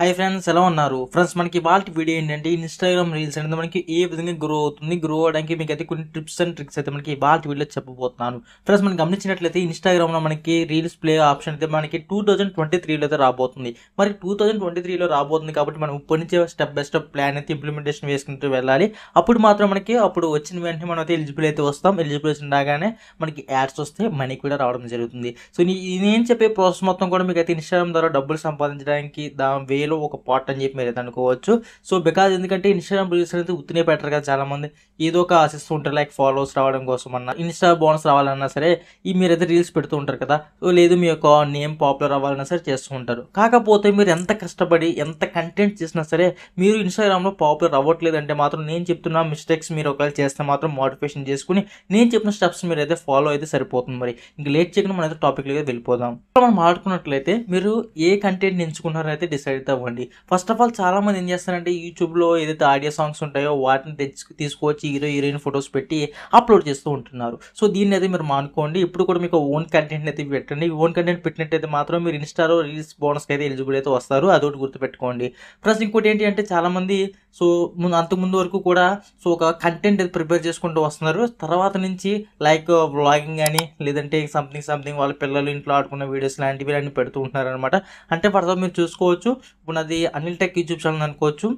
hi friends ఎలా ఉన్నారు friends మనకి వాళ్ళ వీడియో ఏంటంటే ఇన్స్టాగ్రామ్ రీల్స్ అనేది మనకి ఏ విధంగా గ్రో అవుతుంది గ్రో అవడానికి మీకు అయితే కొన్ని టిప్స్ అండ్ ట్రిక్స్ అయితే మనకి వాళ్ళ వీడియో చెప్పబోతున్నాను ఫ్రెండ్స్ మనం గమనించినట్లయితే ఇన్స్టాగ్రామ్లో మనకి రీల్స్ ప్లే ఆప్షన్ అయితే మనకి టూ థౌజండ్ ట్వంటీ త్రీలో అయితే రాబోతుంది మరి టూ థౌజండ్ ట్వంటీ త్రీలో రాబోతుంది కాబట్టి మనం ఇప్పటి నుంచి స్టెప్ బై స్టెప్ ప్లాన్ అయితే ఇంప్లిమెంటేషన్ వేసుకుంటూ వెళ్ళాలి అప్పుడు మాత్రం మనకి అప్పుడు వచ్చిన వెంటనే మనం అయితే ఎలిజిబుల్ అయితే వస్తాం ఎలిజిబుల్ వచ్చిన రాగానే మనకి యాడ్స్ వస్తే మనీ కూడా రావడం జరుగుతుంది సో నేను చెప్పే ప్రాసెస్ మొత్తం కూడా మీకు అయితే ఇన్స్టాగ్రామ్ ద్వారా డబ్బులు సంపాదించడానికి దా వేలు స్థాయిలో ఒక పార్ట్ అని చెప్పి మీరు అనుకోవచ్చు సో బికాజ్ ఎందుకంటే ఇన్స్టాగ్రామ్ రీల్స్ అనేది ఉత్తినే పెట్టరు కదా చాలా మంది ఏదో ఒక ఆశిస్తూ ఉంటారు లైక్ ఫాలోవర్స్ రావడం కోసం అన్న ఇన్స్టా బోనస్ రావాలన్నా సరే ఈ మీరైతే రీల్స్ పెడుతూ ఉంటారు కదా లేదు మీ యొక్క నేమ్ పాపులర్ అవ్వాలన్నా సరే చేస్తూ ఉంటారు కాకపోతే మీరు ఎంత కష్టపడి ఎంత కంటెంట్ చేసినా సరే మీరు ఇన్స్టాగ్రామ్లో పాపులర్ అవ్వట్లేదు అంటే మాత్రం నేను చెప్తున్న మిస్టేక్స్ మీరు ఒకవేళ చేస్తే మాత్రం మోటివేషన్ చేసుకుని నేను చెప్పిన స్టెప్స్ మీరు అయితే ఫాలో అయితే సరిపోతుంది మరి ఇంకా లేట్ చేయకుండా మనం అయితే టాపిక్లోకి వెళ్ళిపోదాం మనం ఆడుకున్నట్లయితే మీరు ఏ కంటెంట్ ఎంచుకున్నారైతే డిసైడ్ అయితే అవ్వండి ఫస్ట్ ఆఫ్ ఆల్ చాలామంది ఏం చేస్తారంటే యూట్యూబ్లో ఏదైతే ఆడియో సాంగ్స్ ఉంటాయో వాటిని తెచ్చు తీసుకొచ్చి హీరో హీరోయిన్ ఫొటోస్ పెట్టి అప్లోడ్ చేస్తూ ఉంటున్నారు సో దీన్ని అయితే మీరు మానుకోండి ఇప్పుడు కూడా మీకు ఓన్ కంటెంట్ అయితే పెట్టండి ఓన్ కంటెంట్ పెట్టినట్టయితే మాత్రం మీరు ఇన్స్టాలో రీల్స్ బోనస్కి అయితే ఎలిజిబుల్ అయితే వస్తారు అదొకటి గుర్తుపెట్టుకోండి ప్లస్ ఇంకోటి ఏంటి అంటే చాలామంది సో ముందు అంతకుముందు వరకు కూడా సో ఒక కంటెంట్ అది ప్రిపేర్ చేసుకుంటూ వస్తున్నారు తర్వాత నుంచి లైక్ వ్లాగింగ్ కానీ లేదంటే సంథింగ్ సంథింగ్ వాళ్ళ పిల్లలు ఇంట్లో ఆడుకున్న వీడియోస్ లాంటివి అన్నీ పెడుతూ ఉంటున్నారనమాట అంటే తర్వాత మీరు చూసుకోవచ్చు ఇప్పుడు అది అనిల్ టెక్ యూట్యూబ్ ఛానల్ అనుకోవచ్చు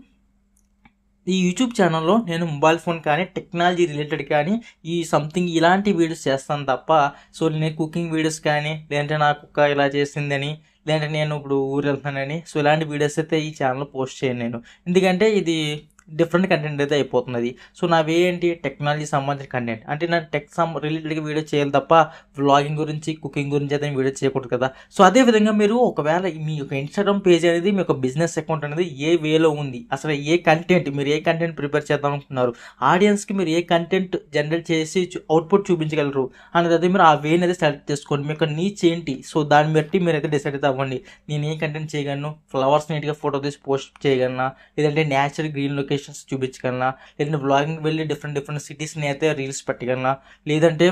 ఈ యూట్యూబ్ ఛానల్లో నేను మొబైల్ ఫోన్ కానీ టెక్నాలజీ రిలేటెడ్ కానీ ఈ సంథింగ్ ఇలాంటి వీడియోస్ చేస్తాను తప్ప సో నేను కుకింగ్ వీడియోస్ కానీ లేదంటే నాకు కుక్క ఇలా చేసిందని లేదంటే నేను ఇప్పుడు ఊరు వెళ్తున్నానని సో ఇలాంటి వీడియోస్ అయితే ఈ ఛానల్ పోస్ట్ చేయను నేను ఎందుకంటే ఇది డిఫరెంట్ కంటెంట్ అయితే అయిపోతున్నది సో నావి ఏంటి టెక్నాలజీ సంబంధించిన కంటెంట్ అంటే నా టెక్ సమ్ రిలేటెడ్గా వీడియో చేయాలి తప్ప వ్లాగింగ్ గురించి కుకింగ్ గురించి అయితే వీడియో చేయకూడదు కదా సో అదేవిధంగా మీరు ఒకవేళ మీ యొక్క ఇన్స్టాగ్రామ్ పేజ్ అనేది మీ యొక్క బిజినెస్ అకౌంట్ అనేది ఏ వేలో ఉంది అసలు ఏ కంటెంట్ మీరు ఏ కంటెంట్ ప్రిపేర్ చేద్దాం అనుకుంటున్నారు ఆడియన్స్కి మీరు ఏ కంటెంట్ జనరేట్ చేసి అవుట్పుట్ చూపించగలరు అనేది అయితే మీరు ఆ వేని అనేది సెలెక్ట్ చేసుకోండి మీ యొక్క నీచ్ ఏంటి సో దాన్ని బట్టి మీరు అయితే డిసైడ్ అయితే అవ్వండి నేను ఏ కంటెంట్ చేయగలను ఫ్లవర్స్ నీట్గా ఫోటో తీసి పోస్ట్ చేయగలనా లేదంటే న్యాచురల్ గ్రీన్ లొకేషన్స్ చూపించగలనా లేదంటే బ్లాగింగ్ వెళ్ళి డిఫరెంట్ డిఫరెంట్ సిటీస్ని అయితే రీల్స్ పెట్టగలనా లేదంటే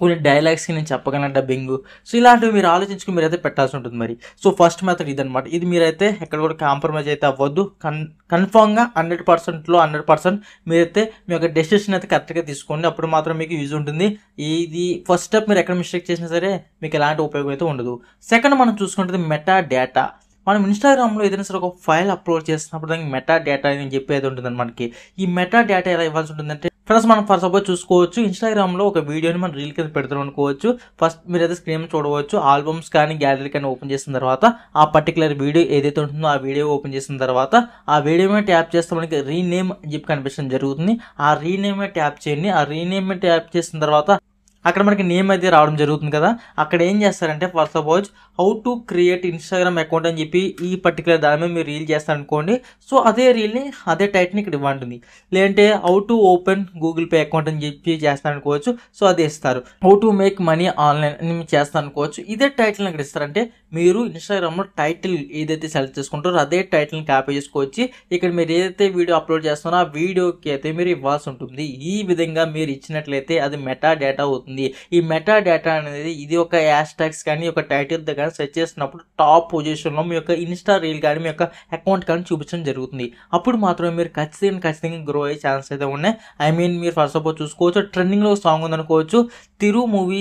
కొన్ని డైలాగ్స్కి నేను చెప్పగలన డబ్బింగ్ సో ఇలాంటివి మీరు ఆలోచించుకుని మీరు అయితే పెట్టాల్సి ఉంటుంది మరి సో ఫస్ట్ మెథడ్ ఇదనమాట ఇది మీరైతే ఎక్కడ కూడా కాంప్రమైజ్ అయితే అవ్వద్దు కన్ కన్ఫామ్గా హండ్రెడ్ పర్సెంట్లో హండ్రెడ్ పర్సెంట్ మీరైతే మీ యొక్క డెసిషన్ అయితే కరెక్ట్గా తీసుకోండి అప్పుడు మాత్రం మీకు యూజ్ ఉంటుంది ఇది ఫస్ట్ స్టెప్ మీరు ఎక్కడ మిస్టేక్ చేసినా సరే మీకు ఎలాంటి ఉపయోగం అయితే ఉండదు సెకండ్ మనం చూసుకుంటే మెటా డేటా మనం ఇన్స్టాగ్రామ్లో ఏదైనా సరే ఒక ఫైల్ అప్లోడ్ చేసినప్పుడు దానికి మెటా డేటా అని చెప్పేది ఉంటుందని మనకి ఈ మెటా డేటా ఎలా ఇవ్వాల్సి ఉంటుందంటే ఫ్రెండ్స్ మనం ఫర్ సపోజ్ చూసుకోవచ్చు ఇన్స్టాగ్రామ్లో ఒక వీడియోని మనం రీల్ కింద పెడతాం అనుకోవచ్చు ఫస్ట్ మీరు అయితే స్క్రీన్ చూడవచ్చు ఆల్బమ్స్ కానీ గ్యాలరీ కానీ ఓపెన్ చేసిన తర్వాత ఆ పర్టికులర్ వీడియో ఏదైతే ఉంటుందో ఆ వీడియో ఓపెన్ చేసిన తర్వాత ఆ వీడియో మీద ట్యాప్ చేస్తే మనకి రీనేమ్ అని చెప్పి కనిపించడం జరుగుతుంది ఆ రీనేమ్ ట్యాప్ చేయండి ఆ రీనేమ్ ట్యాప్ చేసిన తర్వాత అక్కడ మనకి నేమ్ అయితే రావడం జరుగుతుంది కదా అక్కడ ఏం చేస్తారంటే first suppose how to create Instagram account అని చెప్పి ఈ పర్టికులర్ దాని మీద మీరు రీల్ చేస్తారనుకోండి అనుకోండి సో అదే రీల్ని అదే టైటిల్ని ఇక్కడ ఇవ్వంటుంది లేదంటే how to open Google Pay account అని చెప్పి చేస్తాను అనుకోవచ్చు సో అదే ఇస్తారు how to make money online అని చేస్తాను అనుకోవచ్చు ఇదే టైటిల్ని ఇక్కడ ఇస్తారంటే మీరు ఇన్స్టాగ్రామ్లో టైటిల్ ఏదైతే సెలెక్ట్ చేసుకుంటారో అదే టైటిల్ని కాపీ చేసుకోవచ్చు ఇక్కడ మీరు ఏదైతే వీడియో అప్లోడ్ చేస్తున్నారో ఆ వీడియోకి అయితే మీరు ఇవ్వాల్సి ఉంటుంది ఈ విధంగా మీరు ఇచ్చినట్లయితే అది మెటా డేటా అవుతుంది ఈ మెటా డేటా అనేది ఇది ఒక యాష్ ట్యాగ్స్ కానీ ఒక టైటిల్ దగ్గర కానీ సెట్ చేసినప్పుడు టాప్ పొజిషన్లో మీ యొక్క ఇన్స్టా రీల్ కానీ మీ యొక్క అకౌంట్ కానీ చూపించడం జరుగుతుంది అప్పుడు మాత్రమే మీరు ఖచ్చితంగా ఖచ్చితంగా గ్రో అయ్యే ఛాన్స్ అయితే ఉన్నాయి ఐ మీన్ మీరు ఫస్ట్ ఆఫ్ ఆల్ చూసుకోవచ్చు ట్రెండింగ్లో సాంగ్ ఉందనుకోవచ్చు తిరు మూవీ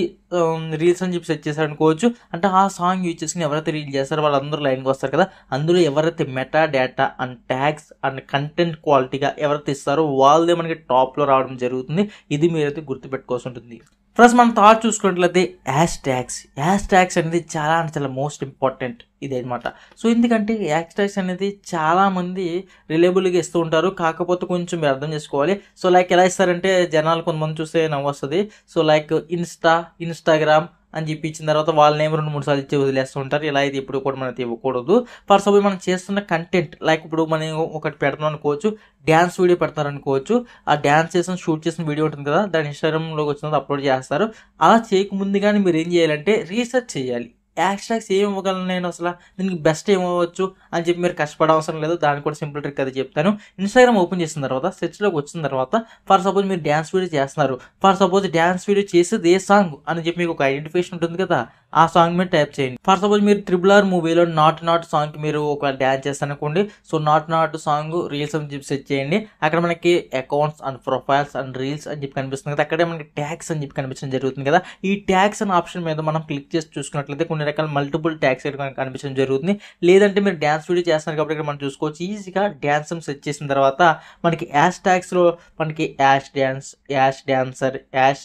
రీల్స్ అని చెప్పి సెట్ చేశారు అనుకోవచ్చు అంటే ఆ సాంగ్ యూజ్ చేసుకుని ఎవరైతే రీల్ చేస్తారో వాళ్ళందరూ లైన్కి వస్తారు కదా అందులో ఎవరైతే metadata and tags and content క్వాలిటీగా ఎవరైతే ఇస్తారో వాళ్ళదే మనకి టాప్లో రావడం జరుగుతుంది ఇది మీరైతే గుర్తుపెట్టుకోవాల్సి ఉంటుంది ఫస్ట్ మనం థాట్ చూసుకున్నట్లయితే యాష్ ట్యాక్స్ యాష్ ట్యాక్స్ అనేది చాలా అంటే చాలా మోస్ట్ ఇంపార్టెంట్ అనమాట సో ఎందుకంటే యాక్స్ ట్యాక్స్ అనేది చాలామంది రిలేబుల్గా ఇస్తూ ఉంటారు కాకపోతే కొంచెం మీరు అర్థం చేసుకోవాలి సో లైక్ ఎలా ఇస్తారంటే జనాలు కొంతమంది చూస్తే నవ్వు వస్తుంది సో లైక్ ఇన్స్టా ఇన్స్టాగ్రామ్ అని చెప్పి ఇచ్చిన తర్వాత వాళ్ళనేమో రెండు మూడు సార్లు ఇచ్చి వదిలేస్తుంటారు ఇలా అయితే ఇప్పుడు కూడా మనకి ఇవ్వకూడదు ఫర్ సపోజ్ మనం చేస్తున్న కంటెంట్ లైక్ ఇప్పుడు మనం ఒకటి పెడతాం అనుకోవచ్చు డ్యాన్స్ వీడియో పెడతారు అనుకోవచ్చు ఆ డ్యాన్స్ చేసిన షూట్ చేసిన వీడియో ఉంటుంది కదా దాని ఇన్స్టాగ్రామ్లోకి వచ్చిన అప్లోడ్ చేస్తారు అలా చేయకముందు కానీ మీరు ఏం చేయాలంటే రీసెర్చ్ చేయాలి యాక్స్ట్రాక్స్ ఏమి ఇవ్వగలను నేను అసలు దీనికి బెస్ట్ ఏమవ్వచ్చు అని చెప్పి మీరు కష్టపడే అవసరం లేదు దానికి కూడా సింపుల్ ట్రిక్ అది చెప్తాను ఇన్స్టాగ్రామ్ ఓపెన్ చేసిన తర్వాత సెర్చ్లోకి వచ్చిన తర్వాత ఫర్ సపోజ్ మీరు డ్యాన్స్ వీడియో చేస్తున్నారు ఫర్ సపోజ్ డ్యాన్స్ వీడియో చేసేది ఏ సాంగ్ అని చెప్పి మీకు ఒక ఐడెంటిఫికేషన్ ఉంటుంది కదా ఆ సాంగ్ మీద టైప్ చేయండి ఫర్ సపోజ్ మీరు ట్రిపుల్ ఆర్ మూవీలో నాట్ నాట్ సాంగ్ మీరు ఒక డ్యాన్స్ అనుకోండి so Naatu Naatu song reels అని చెప్పి సెట్ చేయండి అక్కడ మనకి accounts and profiles and reels అని చెప్పి కనిపిస్తుంది కదా అక్కడే మనకి ట్యాక్స్ అని చెప్పి కనిపించడం జరుగుతుంది కదా ఈ ట్యాక్స్ అనే ఆప్షన్ మీద మనం క్లిక్ చేసి చూసుకున్నట్లయితే కొన్ని రకాల మల్టిపుల్ ట్యాక్స్ కనిపించడం జరుగుతుంది లేదంటే మీరు డ్యాన్స్ వీడియో చేస్తున్నారు కాబట్టి ఇక్కడ మనం చూసుకోవచ్చు ఈజీగా డ్యాన్స్ సెట్ చేసిన తర్వాత మనకి యాష్ ట్యాక్స్లో మనకి hash dance hash dancer hash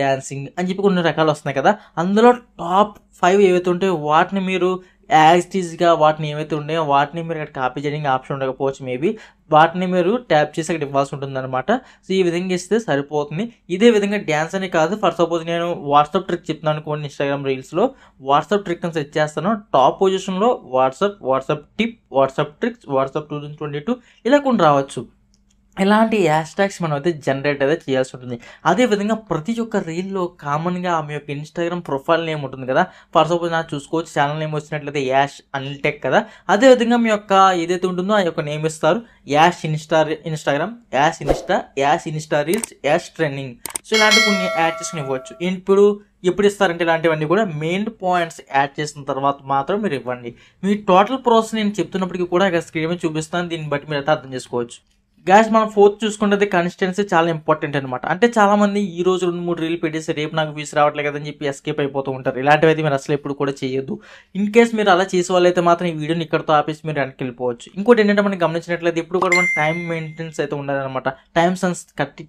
dancing అని చెప్పి కొన్ని రకాలు వస్తున్నాయి కదా అందులో టాప్ ఫైవ్ ఏవైతే ఉంటాయో వాటిని మీరు యాక్టీస్గా వాటిని ఏవైతే ఉన్నాయో వాటిని మీరు అక్కడ కాపీ చేయడానికి ఆప్షన్ ఉండకపోవచ్చు మేబీ వాటిని మీరు ట్యాప్ చేసి అక్కడ ఇవ్వాల్సి ఉంటుంది అనమాట సో ఈ విధంగా ఇస్తే సరిపోతుంది ఇదే విధంగా డ్యాన్స్ అని కాదు ఫర్ సపోజ్ నేను వాట్సాప్ ట్రిక్ చెప్తున్నాను అనుకోండి ఇన్స్టాగ్రామ్ రీల్స్లో వాట్సాప్ ట్రిక్ అని సెట్ చేస్తాను టాప్ పొజిషన్లో WhatsApp WhatsApp tip WhatsApp tricks WhatsApp two thousand twenty two ఇలా కొన్ని రావచ్చు ఇలాంటి హ్యాష్ ట్యాగ్స్ మనం అయితే జనరేట్ అయితే చేయాల్సి ఉంటుంది అదేవిధంగా ప్రతి ఒక్క రీల్లో కామన్గా ఆమె యొక్క ఇన్స్టాగ్రామ్ ప్రొఫైల్ నేమ్ ఉంటుంది కదా ఫర్ సపోజ్ నాకు చూసుకోవచ్చు ఛానల్ నేమ్ వచ్చినట్లయితే యాష్ అన్టెక్ కదా అదేవిధంగా మీ యొక్క ఏదైతే ఉంటుందో ఆ యొక్క నేమ్ ఇస్తారు hash insta Instagram hash insta hash insta reels hash trending so ఇలాంటి కొన్ని యాడ్ చేసుకుని ఇవ్వచ్చు ఇప్పుడు ఎప్పుడు ఇస్తారంటే ఇలాంటివన్నీ కూడా మెయిన్ పాయింట్స్ యాడ్ చేసిన తర్వాత మాత్రం మీరు ఇవ్వండి మీ టోటల్ ప్రాసెస్ నేను చెప్తున్నప్పటికీ కూడా ఇక్కడ స్క్రీన్ చూపిస్తాను దీన్ని బట్టి మీరు అయితే అర్థం చేసుకోవచ్చు గ్యాస్ మనం ఫోర్త్ చూసుకుంటే కన్సిస్టెన్సీ చాలా ఇంపార్టెంట్ అనమాట అంటే చాలా మంది ఈ రోజు రెండు మూడు రీల్ పెట్టేసి రేపు నాకు వీసు రావట్లేదు కదని చెప్పి ఎస్కేప్ అయిపోతూ ఉంటారు ఇలాంటివి అయితే మీరు అసలు ఎప్పుడు కూడా చేయొద్దు ఇన్ కేస్ మీరు అలా చేసే వాళ్ళైతే మాత్రం ఈ వీడియోని ఇక్కడతో ఆపేసి మీరు వెనక్కి వెళ్ళిపోవచ్చు ఇంకోటి ఏంటంటే మనం గమనించినట్లయితే ఎప్పుడు కూడా మనం టైం మెయింటెనెన్స్ అయితే ఉండాలన్నమాట టైం సెన్స్ కట్టి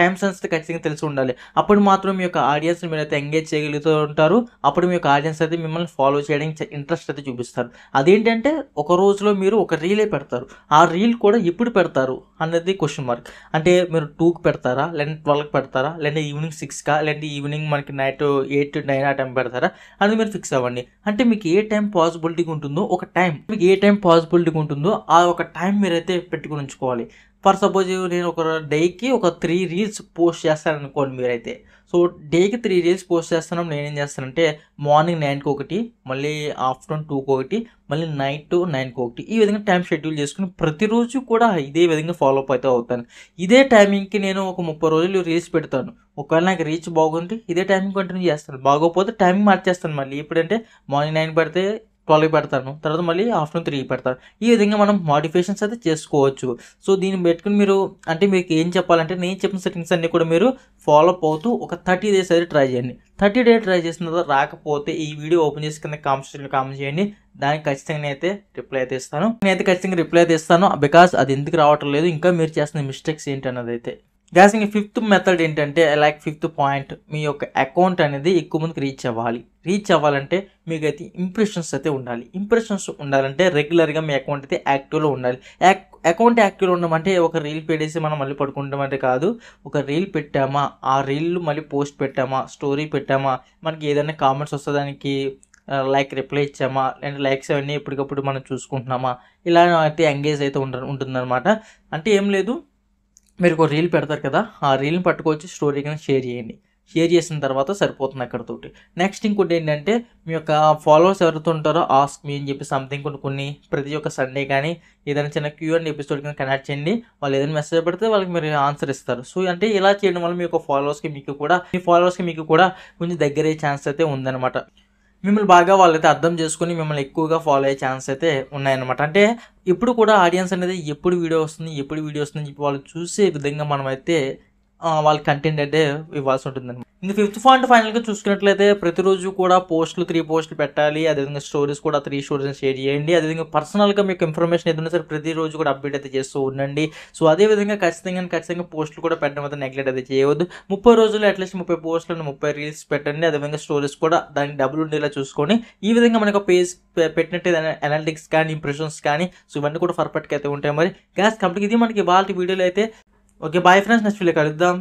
టైమ్ సెన్స్ ఖచ్చితంగా తెలిసి ఉండాలి అప్పుడు మాత్రం మీ యొక్క ఆడియన్స్ మీరైతే ఎంగేజ్ చేయగలుగుతూ ఉంటారు అప్పుడు మీ యొక్క ఆడియన్స్ అయితే మిమ్మల్ని ఫాలో చేయడానికి ఇంట్రెస్ట్ అయితే చూపిస్తారు అదేంటంటే ఒక రోజులో మీరు ఒక రీలే పెడతారు ఆ రీల్ కూడా ఎప్పుడు పెడతారు అనేది క్వశ్చన్ మార్క్ అంటే మీరు టూకి పెడతారా లేదంటే ట్వెల్వ్కి పెడతారా లేదంటే ఈవినింగ్ సిక్స్కా లేదంటే ఈవినింగ్ మనకి నైట్ ఎయిట్ టు నైన్ ఆ టైం పెడతారా అనేది మీరు ఫిక్స్ అవ్వండి అంటే మీకు ఏ టైం పాసిబిలిటీ ఉంటుందో ఒక టైం మీకు ఏ టైం పాసిబిలిటీ ఉంటుందో ఆ ఒక టైం మీరైతే పెట్టుకుని ఉంచుకోవాలి ఫర్ సపోజ్ నేను ఒక డేకి ఒక త్రీ రీల్స్ పోస్ట్ చేస్తాను అనుకోండి మీరైతే సో డేకి త్రీ రీల్స్ పోస్ట్ చేస్తున్నాం నేనేం చేస్తానంటే మార్నింగ్ నైన్కి ఒకటి మళ్ళీ ఆఫ్టర్నూన్ టూకి ఒకటి మళ్ళీ నైట్ టు నైన్కి ఒకటి ఈ విధంగా టైం షెడ్యూల్ చేసుకుని ప్రతిరోజు కూడా ఇదే విధంగా ఫాలో అప్ అయితే అవుతాను ఇదే టైమింగ్కి నేను ఒక ముప్పై రోజులు రీల్స్ పెడతాను ఒకవేళ నాకు రీచ్ బాగుంటే ఇదే టైమింగ్ కంటిన్యూ చేస్తాను బాగోకపోతే టైమింగ్ మార్చేస్తాను మళ్ళీ ఇప్పుడంటే మార్నింగ్ నైన్ పెడితే ట్వెల్వ్ పెడతాను తర్వాత మళ్ళీ ఆఫ్టర్నూన్ త్రీ పెడతాను ఈ విధంగా మనం మాడిఫికేషన్స్ అయితే చేసుకోవచ్చు సో దీన్ని పెట్టుకుని మీరు అంటే మీకు ఏం చెప్పాలంటే నేను చెప్పిన సెట్టింగ్స్ అన్నీ కూడా మీరు ఫాలో అప్ అవుతూ ఒక థర్టీ డేస్ అయితే ట్రై చేయండి థర్టీ డేస్ ట్రై చేసిన తర్వాత రాకపోతే ఈ వీడియో ఓపెన్ చేసి కింద కామెంట్స్లో కామెంట్ చేయండి దానికి ఖచ్చితంగా అయితే రిప్లై అయితే ఇస్తాను నేనైతే ఖచ్చితంగా రిప్లై అయితే ఇస్తాను బికాస్ అది ఎందుకు రావటం లేదు ఇంకా మీరు చేస్తున్న మిస్టేక్స్ ఏంటి అన్నది అయితే గ్యాస్ ఫిఫ్త్ మెథడ్ ఏంటంటే లైక్ ఫిఫ్త్ పాయింట్ మీ యొక్క అకౌంట్ అనేది ఎక్కువ మందికి రీచ్ అవ్వాలి రీచ్ అవ్వాలంటే మీకు అయితే ఇంప్రెషన్స్ అయితే ఉండాలి ఇంప్రెషన్స్ ఉండాలంటే రెగ్యులర్గా మీ అకౌంట్ అయితే యాక్టివ్లో ఉండాలి అకౌంట్ యాక్టివ్లో ఉండమంటే ఒక రీల్ పెట్టేసి మనం మళ్ళీ పడుకుంటాం అంటే కాదు ఒక రీల్ పెట్టామా ఆ రీల్ మళ్ళీ పోస్ట్ పెట్టామా స్టోరీ పెట్టామా మనకి ఏదైనా కామెంట్స్ వస్తే దానికి లైక్ రిప్లై ఇచ్చామా అండ్ లైక్స్ అవన్నీ ఎప్పటికప్పుడు మనం చూసుకుంటున్నామా ఇలా అయితే ఎంగేజ్ అయితే ఉండ ఉంటుందన్నమాట అంటే ఏం లేదు మీరు ఒక రీల్ పెడతారు కదా ఆ రీల్ని పట్టుకొచ్చి స్టోరీ కానీ షేర్ చేయండి షేర్ చేసిన తర్వాత సరిపోతుంది అక్కడతోటి నెక్స్ట్ ఇంకోటి ఏంటంటే మీ యొక్క ఫాలోవర్స్ ఎవరితో ఉంటారో ఆస్క్ మీ అని చెప్పి సంథింగ్ కొన్ని కొన్ని ప్రతి ఒక్క సండే కానీ ఏదైనా చిన్న క్యూ అండ్ ఎపిసోడ్ కానీ కనెక్ట్ చేయండి వాళ్ళు ఏదైనా మెసేజ్ పెడితే వాళ్ళకి మీరు ఆన్సర్ ఇస్తారు సో అంటే ఇలా చేయడం వల్ల మీ యొక్క ఫాలోవర్స్కి మీకు కూడా మీ ఫాలోవర్స్కి మీకు కూడా కొంచెం దగ్గర ఛాన్స్ అయితే ఉందన్నమాట మిమ్మల్ని బాగా వాళ్ళైతే అర్థం చేసుకుని మిమ్మల్ని ఎక్కువగా ఫాలో అయ్యే ఛాన్స్ అయితే ఉన్నాయన్నమాట అంటే ఇప్పుడు కూడా ఆడియన్స్ అనేది ఎప్పుడు వీడియో వస్తుంది ఎప్పుడు వీడియో వస్తుంది చెప్పి వాళ్ళు చూసే విధంగా మనమైతే వాళ్ళ కంటెంట్ అయితే ఇవ్వాల్సి ఉంటుంది ఇంకా ఫిఫ్త్ పాయింట్ ఫైనల్గా చూసుకున్నట్లయితే ప్రతిరోజు కూడా పోస్టులు త్రీ పోస్టులు పెట్టాలి అదేవిధంగా స్టోరీస్ కూడా త్రీ స్టోరీస్ షేర్ చేయండి అదేవిధంగా పర్సనల్గా మీకు ఇన్ఫర్మేషన్ ఏదైనా సరే ప్రతిరోజు కూడా అప్డేట్ అయితే చేస్తూ ఉండండి సో అదేవిధంగా ఖచ్చితంగా ఖచ్చితంగా పోస్టులు కూడా పెట్టడం అయితే నెగ్లెక్ట్ అయితే చేయవద్దు ముప్పై రోజులు అట్లీస్ట్ ముప్పై పోస్టులను ముప్పై రీల్స్ పెట్టండి అదేవిధంగా స్టోరీస్ కూడా దానికి డబ్బులు ఉండేలా చూసుకొని ఈ విధంగా మనకు పేజ్ పెట్టినట్టు అనాలిటిక్స్ కానీ ఇంప్రెషన్స్ కానీ సో ఇవన్నీ కూడా పర్ఫెక్ట్గా అయితే ఉంటాయి మరి గ్యాస్ కంప్లీట్ ఇది మనకి వాళ్ళ వీడియోలు అయితే okay bye friends next video కలుద్దాం